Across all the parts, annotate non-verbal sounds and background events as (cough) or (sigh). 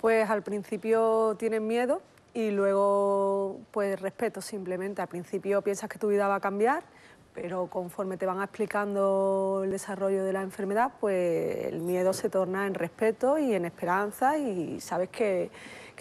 pues al principio tienen miedo y luego pues respeto simplemente. Al principio piensas que tu vida va a cambiar, pero conforme te van explicando el desarrollo de la enfermedad, pues el miedo se torna en respeto y en esperanza y sabes que,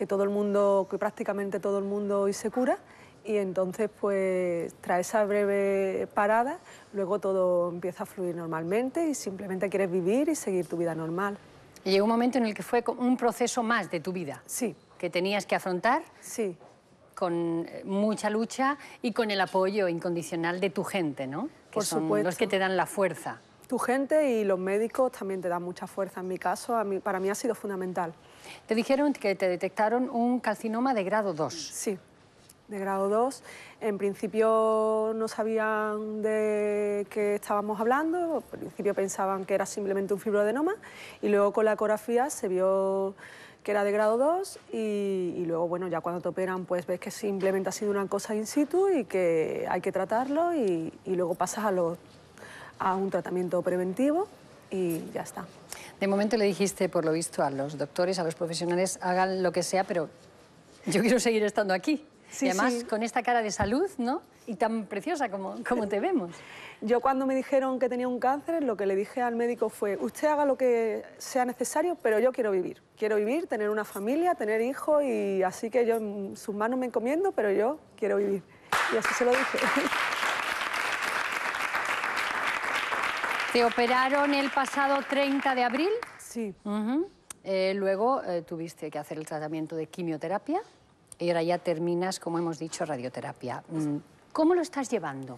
todo el mundo, que prácticamente todo el mundo hoy se cura y entonces pues tras esa breve parada luego todo empieza a fluir normalmente y simplemente quieres vivir y seguir tu vida normal llegó un momento en el que fue un proceso más de tu vida. Sí. Que tenías que afrontar. Sí. Con eh, mucha lucha y con el apoyo incondicional de tu gente, ¿no? Que son los que te dan la fuerza. Tu gente y los médicos también te dan mucha fuerza. En mi caso, para mí ha sido fundamental. Te dijeron que te detectaron un carcinoma de grado 2. Sí de grado 2. En principio no sabían de qué estábamos hablando, al principio pensaban que era simplemente un fibroadenoma y luego con la ecografía se vio que era de grado 2 y, luego, bueno, ya cuando te operan, pues ves que simplemente ha sido una cosa in situ y que hay que tratarlo y, luego pasas a un tratamiento preventivo y ya está. De momento le dijiste, por lo visto, a los doctores, a los profesionales, hagan lo que sea, pero yo quiero seguir estando aquí y además con esta cara de salud, ¿no? Y tan preciosa como, te vemos. Yo cuando me dijeron que tenía un cáncer, lo que le dije al médico fue, usted haga lo que sea necesario, pero yo quiero vivir. Quiero vivir, tener una familia, tener hijos y así que yo en sus manos me encomiendo, pero yo quiero vivir. Y así se lo dije. (laughs) ¿Te operaron el pasado 30 de abril? Sí. Eh, luego eh, tuviste que hacer el tratamiento de quimioterapia y ahora ya terminas, como hemos dicho, radioterapia. Mm, ¿Cómo lo estás llevando?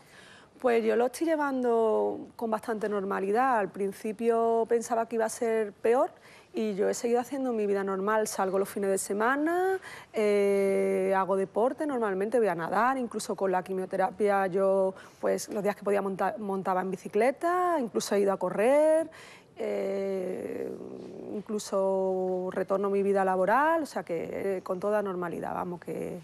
Pues yo lo estoy llevando con bastante normalidad. Al principio pensaba que iba a ser peor y yo he seguido haciendo mi vida normal. Salgo los fines de semana, eh, hago deporte, normalmente voy a nadar, incluso con la quimioterapia yo, pues los días que podía montaba en bicicleta, incluso he ido a correr. Eh, incluso retorno a mi vida laboral, o sea que eh, con toda normalidad, vamos, que,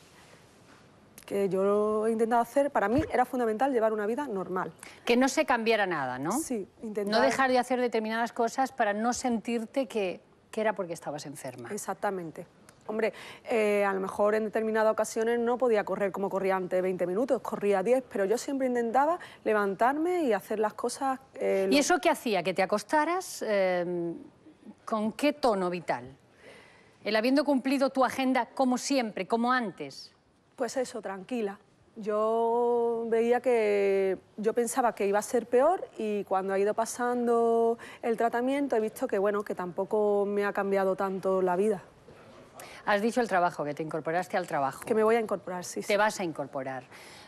que yo lo he intentado hacer, para mí era fundamental llevar una vida normal. Que no se cambiara nada, ¿no? Sí, intentar... No dejar de hacer determinadas cosas para no sentirte que, era porque estabas enferma. Exactamente. Hombre, eh, a lo mejor en determinadas ocasiones no podía correr como corría antes 20 minutos, corría 10, pero yo siempre intentaba levantarme y hacer las cosas... Eh, ¿Y eso qué hacía? ¿Que te acostaras? Em, ¿Con qué tono vital? El habiendo cumplido tu agenda como siempre, como antes. Pues eso, tranquila. Yo veía que yo pensaba que iba a ser peor y cuando ha ido pasando el tratamiento he visto que bueno, que tampoco me ha cambiado tanto la vida. Has dicho el trabajo, que te incorporaste al trabajo. Que me voy a incorporar, sí. Te vas a incorporar.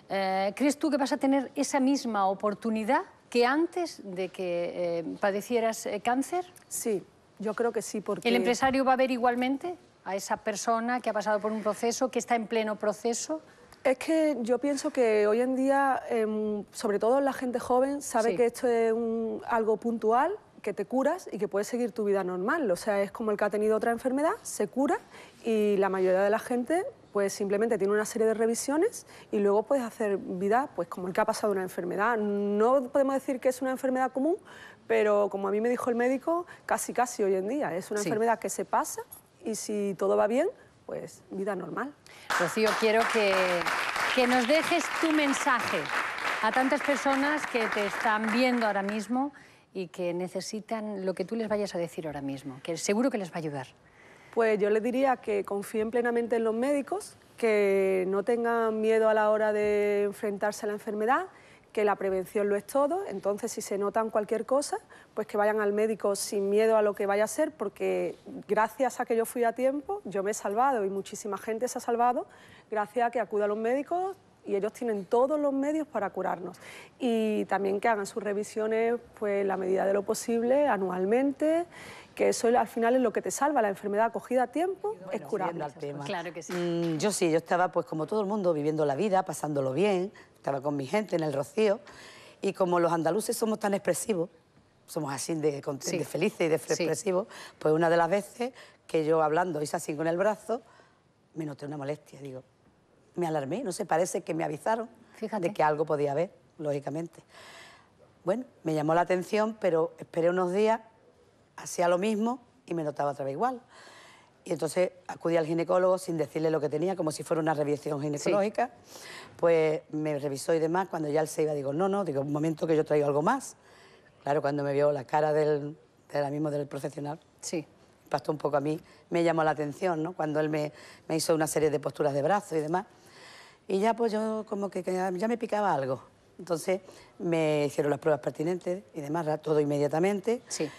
Eh, ¿Crees tú que vas a tener esa misma oportunidad que antes de que eh, padecieras eh, cáncer? Sí, yo creo que sí, porque... ¿El empresario va a ver igualmente a esa persona que ha pasado por un proceso, que está en pleno proceso? Es que yo pienso que hoy en día, em, sobre todo la gente joven, sabe que esto es algo puntual, que te curas y que puedes seguir tu vida normal. O sea, es como el que ha tenido otra enfermedad, se cura y la mayoría de la gente pues simplemente tiene una serie de revisiones y luego puedes hacer vida, pues como el que ha pasado una enfermedad. No podemos decir que es una enfermedad común, pero como a mí me dijo el médico, casi casi hoy en día es una enfermedad que se pasa y si todo va bien, pues vida normal. Rocío, quiero que, que nos dejes tu mensaje a tantas personas que te están viendo ahora mismo y que necesitan lo que tú les vayas a decir ahora mismo, que seguro que les va a ayudar pues yo les diría que confíen plenamente en los médicos, que no tengan miedo a la hora de enfrentarse a la enfermedad, que la prevención lo es todo, entonces si se notan cualquier cosa, pues que vayan al médico sin miedo a lo que vaya a ser, porque gracias a que yo fui a tiempo, yo me he salvado y muchísima gente se ha salvado gracias a que acuda a los médicos y ellos tienen todos los medios para curarnos. Y también que hagan sus revisiones pues, la medida de lo posible, anualmente, que eso al final es lo que te salva, la enfermedad acogida a tiempo es curable. Claro que sí. Mm, yo sí, yo estaba pues como todo el mundo viviendo la vida, pasándolo bien, estaba con mi gente en el Rocío y como los andaluces somos tan expresivos, somos así de, felices y de expresivos, pues una de las veces que yo hablando y así con el brazo, me noté una molestia, digo, me alarmé, no sé, parece que me avisaron de que algo podía haber, lógicamente. Bueno, me llamó la atención, pero esperé unos días hacía lo mismo y me notaba otra vez igual. Y entonces acudí al ginecólogo sin decirle lo que tenía, como si fuera una revisión ginecológica. Pues me revisó y demás. Cuando ya él se iba, digo, no, no, digo, un momento que yo traigo algo más. Claro, cuando me vio la cara del, de mismo del profesional, sí. impactó un poco a mí, me llamó la atención, ¿no? Cuando él me, hizo una serie de posturas de brazo y demás. Y ya pues yo como que, que ya me picaba algo. Entonces me hicieron las pruebas pertinentes y demás, todo inmediatamente. Sí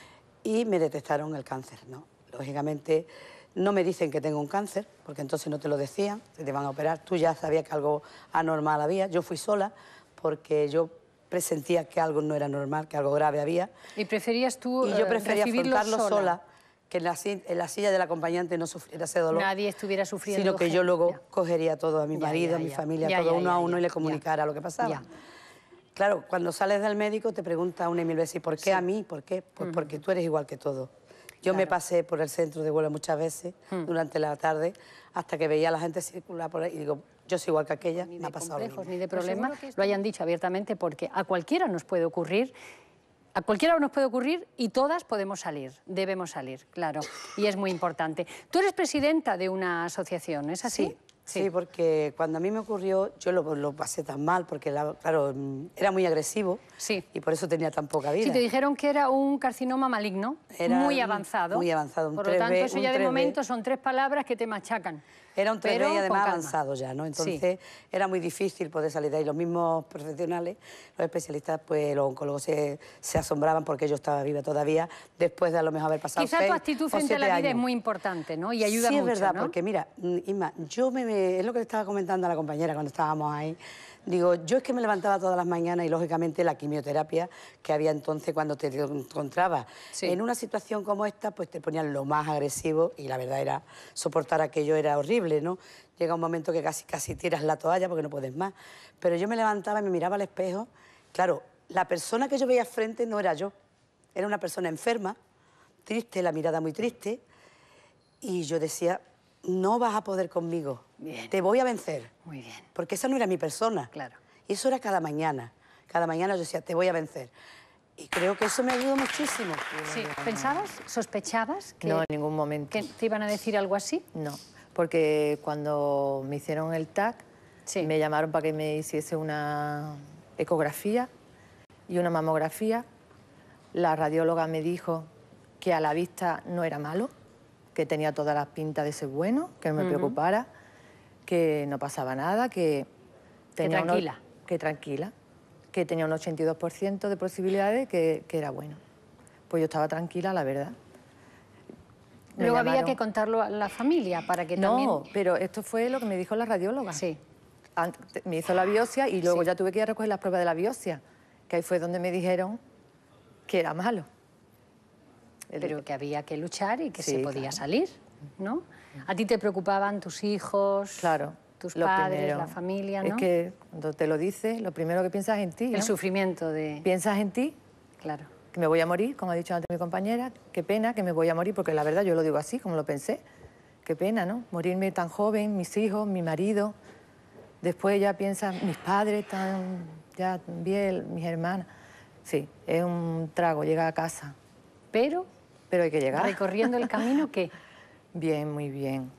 y me detectaron el cáncer. ¿no? Lógicamente no me dicen que tengo un cáncer, porque entonces no te lo decían, te van a operar, tú ya sabías que algo anormal había, yo fui sola porque yo presentía que algo no era normal, que algo grave había. ¿Y preferías tú Y yo eh, prefería afrontarlo sola, que en la, silla del acompañante no sufriera ese dolor. Nadie estuviera sufriendo. Sino que yo luego cogería todo a mi marido, a mi familia, todo uno a uno y le comunicara lo que pasaba. Claro, cuando sales del médico te pregunta una y mil veces, ¿por qué a mí? ¿Por qué? Pues porque tú eres igual que todo. Yo me pasé por el centro de vuelo muchas veces durante la tarde hasta que veía a la gente circular por ahí y digo, yo soy igual que aquella, me ha pasado. Complejos, ni de problemas, lo hayan dicho abiertamente porque a cualquiera nos puede ocurrir a cualquiera nos puede ocurrir y todas podemos salir, debemos salir, claro, y es muy importante. Tú eres presidenta de una asociación, ¿es así? Sí. porque cuando a mí me ocurrió, yo lo, pasé tan mal, porque claro, mm, era muy agresivo y por eso tenía tan poca vida. Sí, te dijeron que era un carcinoma maligno, muy avanzado. Muy avanzado, un Por lo tanto, eso ya de momento son tres palabras que te machacan. Era un 3B y además avanzado ya, ¿no? Entonces era muy difícil poder salir de ahí. Los mismos profesionales, los especialistas, pues los oncólogos se, asombraban porque yo estaba viva todavía después de a lo mejor haber pasado Quizá tu actitud frente a la vida es muy importante, ¿no? Y ayuda sí, mucho, es verdad, porque mira, mm, yo me eh, es lo que le estaba comentando a la compañera cuando estábamos ahí. Digo, yo es que me levantaba todas las mañanas y lógicamente la quimioterapia que había entonces cuando te encontraba en una situación como esta, pues te ponían lo más agresivo y la verdad era soportar aquello era horrible, ¿no? Llega un momento que casi casi tiras la toalla porque no puedes más. Pero yo me levantaba, y me miraba al espejo, claro, la persona que yo veía frente no era yo, era una persona enferma, triste, la mirada muy triste y yo decía, no vas a poder conmigo te voy a vencer. Muy bien. Porque esa no era mi persona. Claro. Y eso era cada mañana. Cada mañana yo decía, te voy a vencer. Y creo que eso me ayudó muchísimo. ¿Pensabas, sospechabas que... en ningún momento. te iban a decir algo así? No, porque cuando me hicieron el TAC, me llamaron para que me hiciese una ecografía y una mamografía. La radióloga me dijo que a la vista no era malo, que tenía todas las pintas de ser bueno, que no me preocupara que no pasaba nada, que... Tenía tranquila. que tranquila, que tenía un 82% de posibilidades, que, que era bueno. Pues yo estaba tranquila, la verdad. Luego había que contarlo a la familia para que no, también... No, pero esto fue lo que me dijo la radióloga. Sí. me hizo la biopsia y luego ya tuve que ir a recoger las pruebas de la biopsia, que ahí fue donde me dijeron que era malo. Pero que había que luchar y que se podía salir. ¿no? A ti te preocupaban tus hijos, claro, tus padres, la familia, Es que cuando te lo dices, lo primero que piensas en ti. El sufrimiento de... Piensas en ti, claro. que me voy a morir, como ha dicho antes mi compañera, qué pena que me voy a morir, porque la verdad yo lo digo así, como lo pensé, qué pena, ¿no? Morirme tan joven, mis hijos, mi marido. Después ya piensas, mis padres tan ya bien, mis hermanas. Sí, es un trago, llega a casa. Pero... Pero hay que llegar. corriendo el camino, ¿qué? (laughs) Bien, muy bien.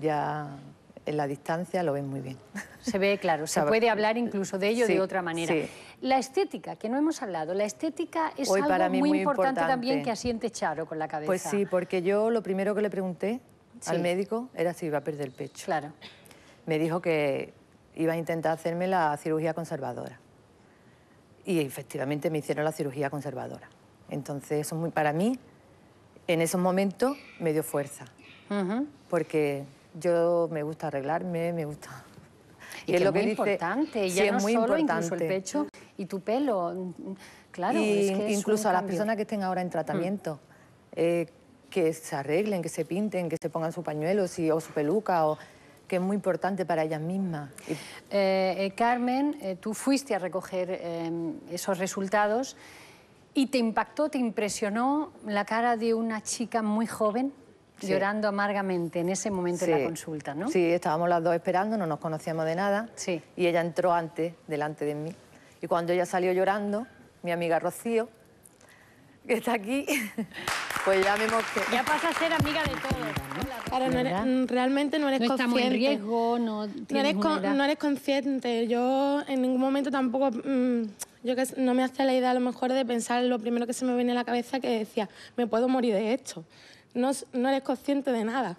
Ya en la distancia lo ven muy bien. Se ve claro, se puede hablar incluso de ello de otra manera. La estética, que no hemos hablado, la estética es algo muy, importante, también que asiente Charo con la pues cabeza. Pues sí, porque yo lo primero que le pregunté al médico era si iba a perder el pecho. Claro. Me dijo que iba a intentar hacerme la cirugía conservadora. Y efectivamente me hicieron la cirugía conservadora. Entonces, eso muy, para mí, en esos momentos me dio fuerza porque yo me gusta arreglarme, me gusta... Y, es lo que es importante, ya no incluso el pecho y tu pelo, claro. incluso a las personas que estén ahora en tratamiento, mm. eh, que se arreglen, que se pinten, que se pongan su pañuelo o su peluca o que es muy importante para ellas mismas. Eh, eh, Carmen, tú fuiste a recoger esos resultados y te impactó, te impresionó la cara de una chica muy joven llorando amargamente en ese momento de la consulta, ¿no? Sí, estábamos las dos esperando, no nos conocíamos de nada. Y ella entró antes, delante de mí. Y cuando ella salió llorando, mi amiga Rocío, que está aquí, (laughs) pues ya me mosqué. Ya pasa a ser amiga de todos. no eres, realmente no eres no consciente. Estamos en riesgo, no, no eres, no eres consciente. Yo en ningún momento tampoco. Mm, yo que no me hace la idea a lo mejor de pensar lo primero que se me viene a la cabeza que decía, me puedo morir de esto no, eres consciente de nada.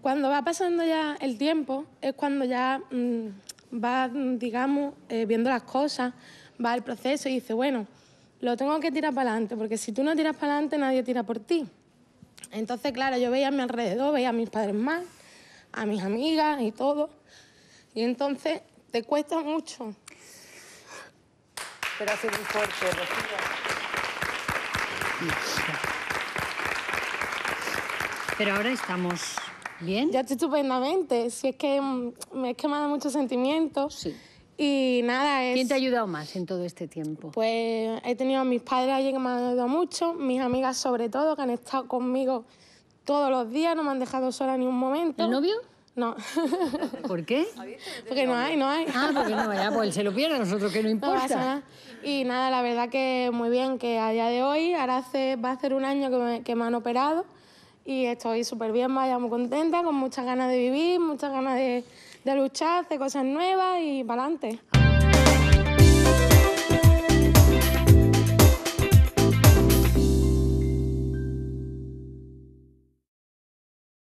Cuando va pasando ya el tiempo es cuando ya mm, vas, digamos, eh, viendo las cosas, va el proceso y dice bueno, lo tengo que tirar para adelante, porque si tú no tiras para adelante nadie tira por ti. Entonces, claro, yo veía a mi alrededor, veía a mis padres más, a mis amigas y todo. Y entonces te cuesta mucho. Pero fuerte, (laughs) Pero ahora estamos bien. Ya estoy estupendamente. Si es que mm, me ha quemado muchos sentimientos. Sí. Y nada, es... ¿Quién te ha ayudado más en todo este tiempo? Pues he tenido a mis padres allí que me han ayudado mucho, mis amigas sobre todo, que han estado conmigo todos los días, no me han dejado sola ni un momento. ¿El novio? No. (laughs) ¿Por qué? Porque no hay, no hay. Ah, porque no hay. pues se lo pierde a nosotros, que no (laughs) importa. Y nada, la verdad que muy bien, que a día de hoy, ahora hace, va a hacer un año que que me han operado y estoy súper bien, vaya, muy contenta, con muchas ganas de vivir, muchas ganas de, luchar, hacer cosas nuevas y para adelante.